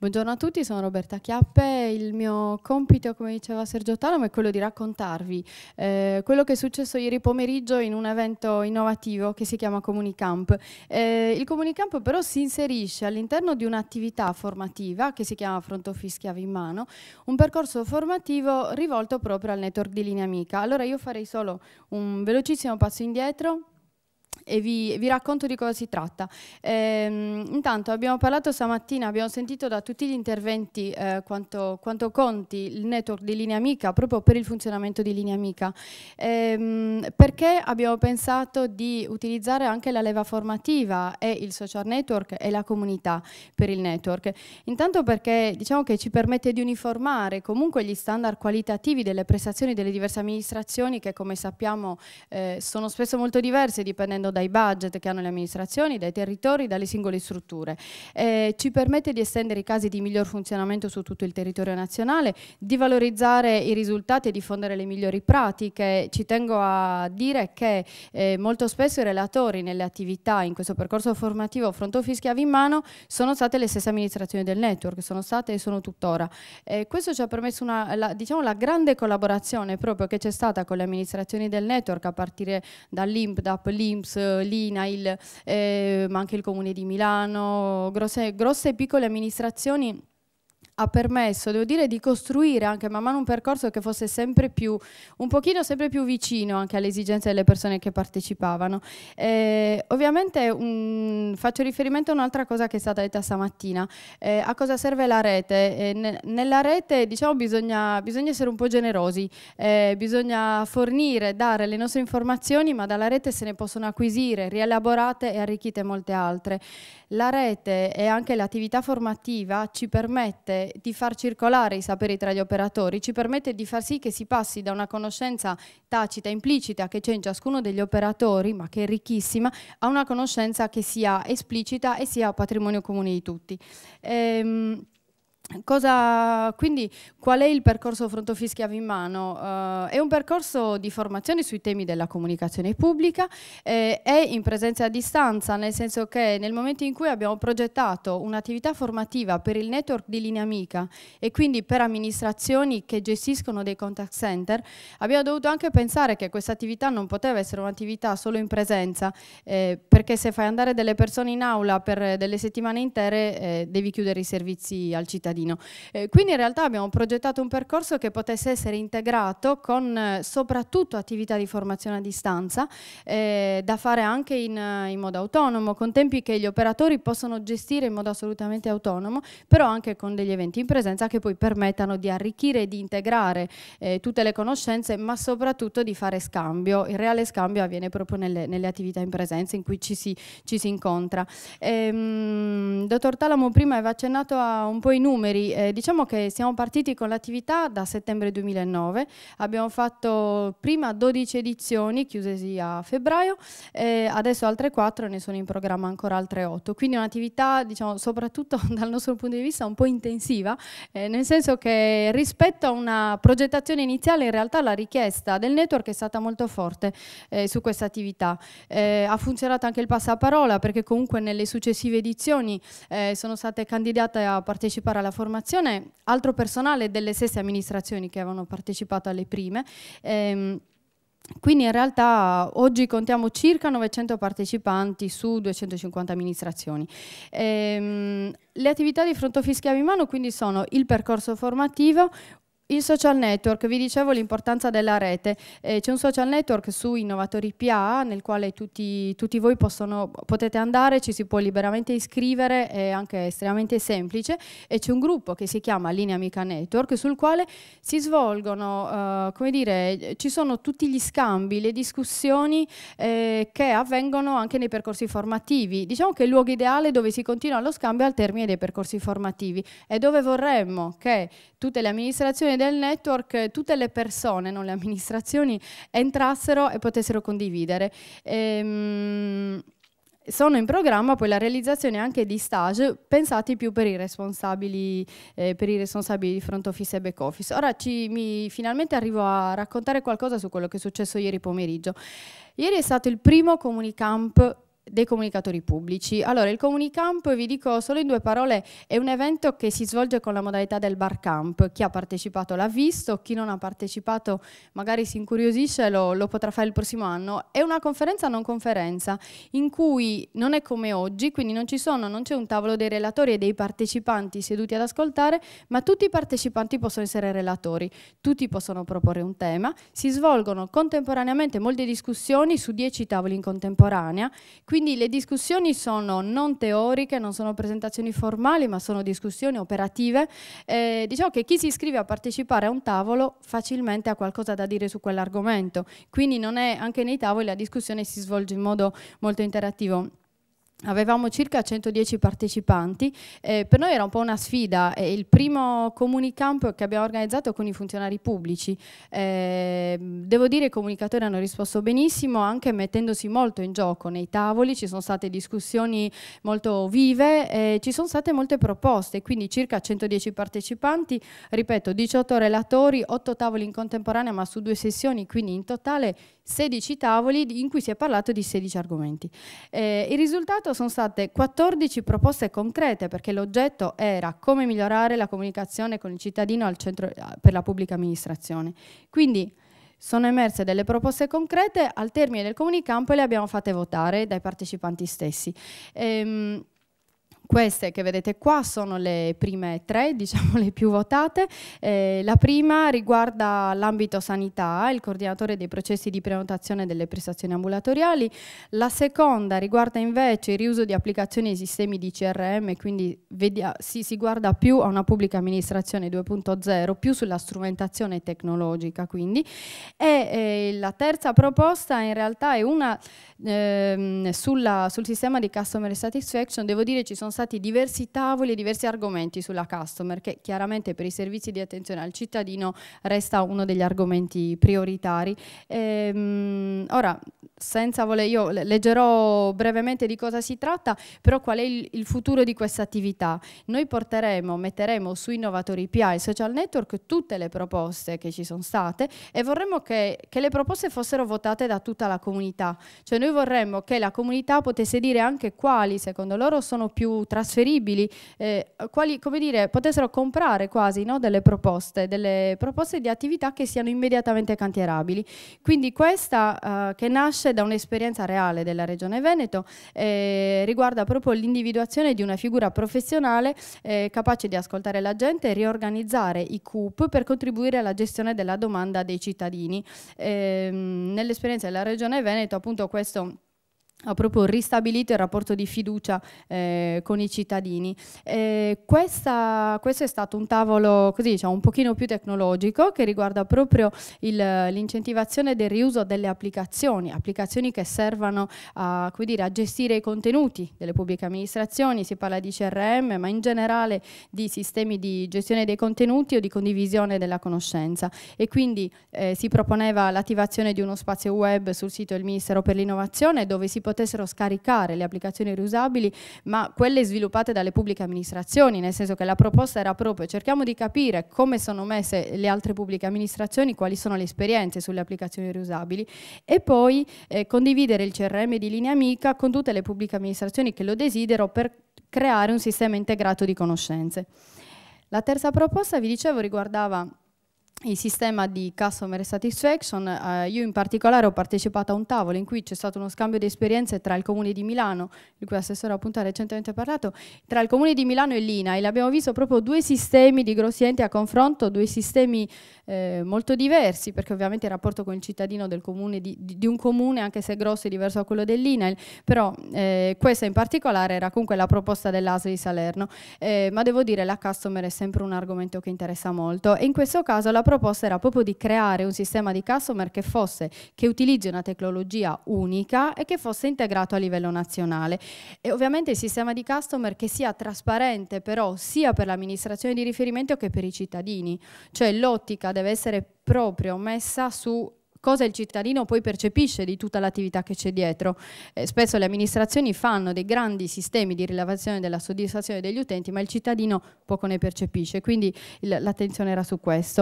Buongiorno a tutti, sono Roberta Chiappe. Il mio compito, come diceva Sergio Tanum, è quello di raccontarvi eh, quello che è successo ieri pomeriggio in un evento innovativo che si chiama Comunicamp. Eh, il Comunicamp però si inserisce all'interno di un'attività formativa che si chiama Front Office Chiave in Mano, un percorso formativo rivolto proprio al network di Linea Amica. Allora io farei solo un velocissimo passo indietro e vi, vi, racconto di cosa si tratta. Ehm, intanto abbiamo parlato stamattina, abbiamo sentito da tutti gli interventi eh, quanto, quanto, conti il network di Linea Amica proprio per il funzionamento di Linea Amica, ehm, perché abbiamo pensato di utilizzare anche la leva formativa e il social network e la comunità per il network. Intanto perché diciamo che ci permette di uniformare comunque gli standard qualitativi delle prestazioni delle diverse amministrazioni che come sappiamo eh, sono spesso molto diverse dipendendo da dai budget che hanno le amministrazioni, dai territori, dalle singole strutture. Eh, ci permette di estendere i casi di miglior funzionamento su tutto il territorio nazionale, di valorizzare i risultati e diffondere le migliori pratiche. Ci tengo a dire che eh, molto spesso i relatori nelle attività in questo percorso formativo fronte office chiave in mano sono state le stesse amministrazioni del network, sono state e sono tuttora. Eh, questo ci ha permesso una, la, diciamo, la grande collaborazione proprio che c'è stata con le amministrazioni del network a partire dall'IMPDAP, l'IMS, eh, l'INAIL, eh, ma anche il Comune di Milano, grosse e piccole amministrazioni ha permesso, devo dire, di costruire anche man mano un percorso che fosse sempre più, un pochino sempre più vicino anche alle esigenze delle persone che partecipavano. Eh, ovviamente un, faccio riferimento a un'altra cosa che è stata detta stamattina, eh, a cosa serve la rete? Eh, ne, nella rete diciamo bisogna, bisogna, essere un po' generosi, eh, bisogna fornire, dare le nostre informazioni, ma dalla rete se ne possono acquisire, rielaborate e arricchite molte altre la rete e anche l'attività formativa ci permette di far circolare i saperi tra gli operatori, ci permette di far sì che si passi da una conoscenza tacita, implicita che c'è in ciascuno degli operatori, ma che è ricchissima, a una conoscenza che sia esplicita e sia patrimonio comune di tutti. Ehm, Cosa, quindi qual è il percorso Fronto Fischi in mano? Uh, eh, è un percorso di formazione sui temi della comunicazione pubblica eh, è in presenza a distanza, nel senso che nel momento in cui abbiamo progettato un'attività formativa per il network di linea amica e quindi per amministrazioni che gestiscono dei contact center, abbiamo dovuto anche pensare che questa attività non poteva essere un'attività solo in presenza, eh, perché se fai andare delle persone in aula per delle settimane intere eh, devi chiudere i servizi al cittadino cittadino. Eh, quindi in realtà abbiamo progettato un percorso che potesse essere integrato con eh, soprattutto attività di formazione a distanza, eh, da fare anche in, eh, in, modo autonomo, con tempi che gli operatori possono gestire in modo assolutamente autonomo, però anche con degli eventi in presenza che poi permettano di arricchire e di integrare eh, tutte le conoscenze, ma soprattutto di fare scambio. Il reale scambio avviene proprio nelle, nelle attività in presenza in cui ci si, ci si incontra. Ehm, dottor Talamo prima aveva accennato a un po' i numeri numeri, eh, diciamo che siamo partiti con l'attività da settembre 2009, abbiamo fatto prima 12 edizioni chiusesi a febbraio, eh, adesso altre 4 e ne sono in programma ancora altre 8, quindi un'attività diciamo, soprattutto dal nostro punto di vista un po' intensiva, eh, nel senso che rispetto a una progettazione iniziale in realtà la richiesta del network è stata molto forte eh, su questa attività, eh, ha funzionato anche il passaparola perché comunque nelle successive edizioni eh, sono state candidate a partecipare alla formazione altro personale delle stesse amministrazioni che avevano partecipato alle prime. Ehm, quindi in realtà oggi contiamo circa 900 partecipanti su 250 amministrazioni. Ehm, le attività di front office chiave in mano quindi sono il percorso formativo, il social network, vi dicevo l'importanza della rete, eh, c'è un social network su Innovatori PA nel quale tutti, tutti voi possono, potete andare, ci si può liberamente iscrivere, è anche estremamente semplice e c'è un gruppo che si chiama Linea Amica Network sul quale si svolgono, eh, come dire, ci sono tutti gli scambi, le discussioni eh, che avvengono anche nei percorsi formativi, diciamo che è il luogo ideale dove si continua lo scambio al termine dei percorsi formativi e dove vorremmo che tutte le amministrazioni del network eh, tutte le persone, non le amministrazioni, entrassero e potessero condividere. Ehm, sono in programma poi la realizzazione anche di stage pensati più per i responsabili, eh, per i responsabili di front office e back office. Ora ci, mi, finalmente arrivo a raccontare qualcosa su quello che è successo ieri pomeriggio. Ieri è stato il primo comunicamp dei comunicatori pubblici. Allora, il Comunicamp, vi dico solo in due parole, è un evento che si svolge con la modalità del bar camp. Chi ha partecipato l'ha visto, chi non ha partecipato magari si incuriosisce, lo, lo potrà fare il prossimo anno. È una conferenza non conferenza, in cui non è come oggi, quindi non ci sono, non c'è un tavolo dei relatori e dei partecipanti seduti ad ascoltare, ma tutti i partecipanti possono essere relatori, tutti possono proporre un tema, si svolgono contemporaneamente molte discussioni su dieci tavoli in contemporanea, quindi quindi le discussioni sono non teoriche, non sono presentazioni formali, ma sono discussioni operative. Eh, diciamo che chi si iscrive a partecipare a un tavolo facilmente ha qualcosa da dire su quell'argomento. Quindi non è, anche nei tavoli la discussione si svolge in modo molto interattivo. Avevamo circa 110 partecipanti, eh, per noi era un po' una sfida, è eh, il primo comunicamp che abbiamo organizzato con i funzionari pubblici. Eh, devo dire che i comunicatori hanno risposto benissimo, anche mettendosi molto in gioco nei tavoli, ci sono state discussioni molto vive, eh, ci sono state molte proposte, quindi circa 110 partecipanti, ripeto 18 relatori, 8 tavoli in contemporanea ma su due sessioni, quindi in totale 16 tavoli in cui si è parlato di 16 argomenti. Eh, il risultato mercato sono state 14 proposte concrete perché l'oggetto era come migliorare la comunicazione con il cittadino al centro, eh, per la pubblica amministrazione. Quindi sono emerse delle proposte concrete al termine del comunicampo e le abbiamo fatte votare dai partecipanti stessi. Ehm, queste che vedete qua sono le prime tre, diciamo le più votate. Eh, la prima riguarda l'ambito sanità, il coordinatore dei processi di prenotazione delle prestazioni ambulatoriali. La seconda riguarda invece il riuso di applicazioni e sistemi di CRM, quindi si, si guarda più a una pubblica amministrazione 2.0, più sulla strumentazione tecnologica. Quindi. E eh, la terza proposta in realtà è una eh, sulla, sul sistema di customer satisfaction. Devo dire ci sono stati diversi tavoli e diversi argomenti sulla customer, che chiaramente per i servizi di attenzione al cittadino resta uno degli argomenti prioritari. Ehm, ora, senza voler, io leggerò brevemente di cosa si tratta, però qual è il, il futuro di questa attività? Noi porteremo, metteremo su Innovatori PI e Social Network tutte le proposte che ci sono state e vorremmo che, che le proposte fossero votate da tutta la comunità, cioè noi vorremmo che la comunità potesse dire anche quali secondo loro sono più trasferibili, eh, quali, come dire, potessero comprare quasi no, delle proposte, delle proposte di attività che siano immediatamente cantierabili. Quindi questa eh, che nasce da un'esperienza reale della Regione Veneto eh, riguarda proprio l'individuazione di una figura professionale eh, capace di ascoltare la gente e riorganizzare i CUP per contribuire alla gestione della domanda dei cittadini. Ehm, nell'esperienza della Regione Veneto appunto questo ha proprio ristabilito il rapporto di fiducia eh, con i cittadini. Eh, questa, questo è stato un tavolo così, diciamo, un pochino più tecnologico che riguarda proprio l'incentivazione del riuso delle applicazioni, applicazioni che servono a, dire, a, gestire i contenuti delle pubbliche amministrazioni, si parla di CRM, ma in generale di sistemi di gestione dei contenuti o di condivisione della conoscenza. E quindi eh, si proponeva l'attivazione di uno spazio web sul sito del Ministero per l'Innovazione dove si potessero scaricare le applicazioni riusabili, ma quelle sviluppate dalle pubbliche amministrazioni, nel senso che la proposta era proprio cerchiamo di capire come sono messe le altre pubbliche amministrazioni, quali sono le esperienze sulle applicazioni riusabili e poi eh, condividere il CRM di linea amica con tutte le pubbliche amministrazioni che lo desidero per creare un sistema integrato di conoscenze. La terza proposta, vi dicevo, riguardava il sistema di customer satisfaction, eh, io in particolare ho partecipato a un tavolo in cui c'è stato uno scambio di esperienze tra il comune di Milano, di cui l'assessore appunto ha recentemente parlato, tra il comune di Milano e l'INAI, abbiamo visto proprio due sistemi di grossi enti a confronto, due sistemi eh, molto diversi, perché ovviamente il rapporto con il cittadino del comune di, di, un comune, anche se grosso, è diverso da quello dell'INAI, però eh, questa in particolare era comunque la proposta dell'ASL di Salerno, eh, ma devo dire la customer è sempre un argomento che interessa molto e in questo caso la proposta era proprio di creare un sistema di customer che, fosse, che utilizzi una tecnologia unica e che fosse integrato a livello nazionale. E ovviamente il sistema di customer che sia trasparente però sia per l'amministrazione di riferimento che per i cittadini, cioè l'ottica deve essere proprio messa su cosa il cittadino poi percepisce di tutta l'attività che c'è dietro. Eh, spesso le amministrazioni fanno dei grandi sistemi di rilevazione della soddisfazione degli utenti, ma il cittadino poco ne percepisce, quindi l'attenzione era su questo.